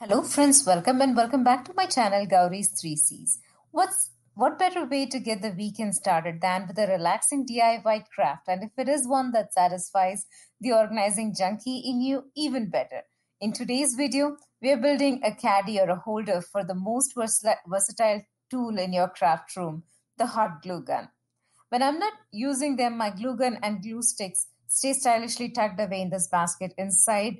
Hello friends, welcome and welcome back to my channel Gauri's 3Cs. What's what better way to get the weekend started than with a relaxing DIY craft and if it is one that satisfies the organizing junkie in you even better. In today's video, we are building a caddy or a holder for the most versatile tool in your craft room, the hot glue gun. When I'm not using them, my glue gun and glue sticks stay stylishly tucked away in this basket inside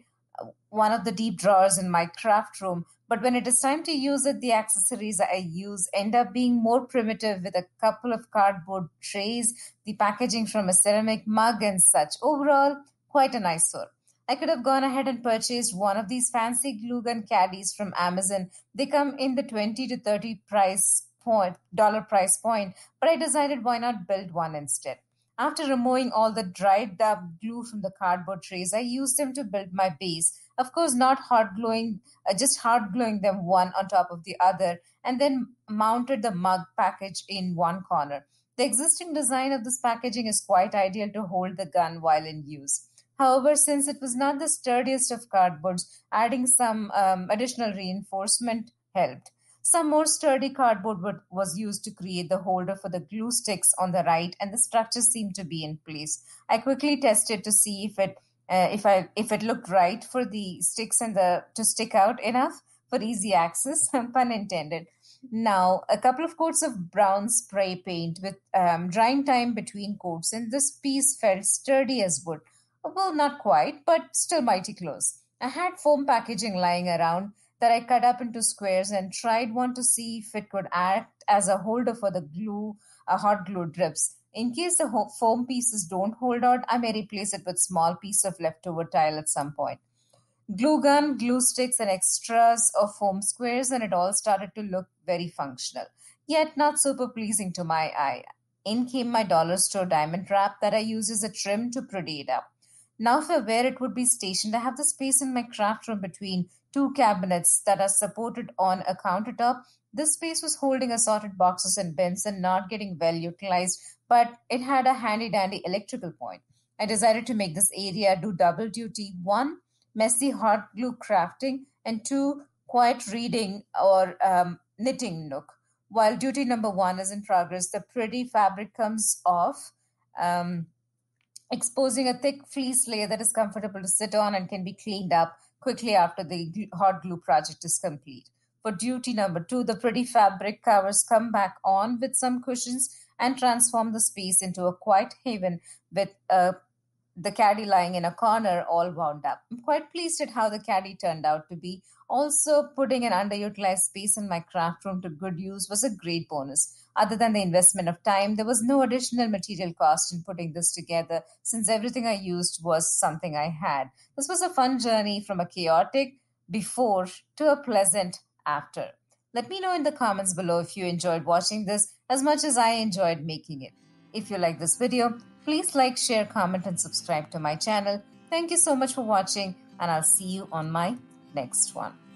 one of the deep drawers in my craft room, but when it is time to use it, the accessories I use end up being more primitive with a couple of cardboard trays, the packaging from a ceramic mug, and such. Overall, quite an eyesore. I could have gone ahead and purchased one of these fancy glue gun caddies from Amazon. They come in the 20 to 30 price point dollar price point, but I decided why not build one instead. After removing all the dried-up glue from the cardboard trays, I used them to build my base. Of course, not hard gluing, uh, just hard gluing them one on top of the other, and then mounted the mug package in one corner. The existing design of this packaging is quite ideal to hold the gun while in use. However, since it was not the sturdiest of cardboards, adding some um, additional reinforcement helped. Some more sturdy cardboard was used to create the holder for the glue sticks on the right, and the structure seemed to be in place. I quickly tested to see if it uh, if I if it looked right for the sticks and the to stick out enough for easy access, pun intended. Now, a couple of coats of brown spray paint with um, drying time between coats, and this piece felt sturdy as wood. Well, not quite, but still mighty close. I had foam packaging lying around that I cut up into squares and tried one to see if it could act as a holder for the glue, a hot glue drips. In case the foam pieces don't hold out, I may replace it with small piece of leftover tile at some point. Glue gun, glue sticks, and extras of foam squares, and it all started to look very functional, yet not super pleasing to my eye. In came my dollar store diamond wrap that I use as a trim to prodate up. Now for where it would be stationed, I have the space in my craft room between two cabinets that are supported on a countertop. This space was holding assorted boxes and bins and not getting well utilized, but it had a handy dandy electrical point. I decided to make this area do double duty one, messy hot glue crafting, and two, quiet reading or um, knitting nook. While duty number one is in progress, the pretty fabric comes off. Um, exposing a thick fleece layer that is comfortable to sit on and can be cleaned up quickly after the hot glue project is complete. For duty number two, the pretty fabric covers come back on with some cushions and transform the space into a quiet haven with a the caddy lying in a corner, all wound up. I'm quite pleased at how the caddy turned out to be. Also, putting an underutilized space in my craft room to good use was a great bonus. Other than the investment of time, there was no additional material cost in putting this together since everything I used was something I had. This was a fun journey from a chaotic before to a pleasant after. Let me know in the comments below if you enjoyed watching this as much as I enjoyed making it. If you like this video, Please like, share, comment, and subscribe to my channel. Thank you so much for watching, and I'll see you on my next one.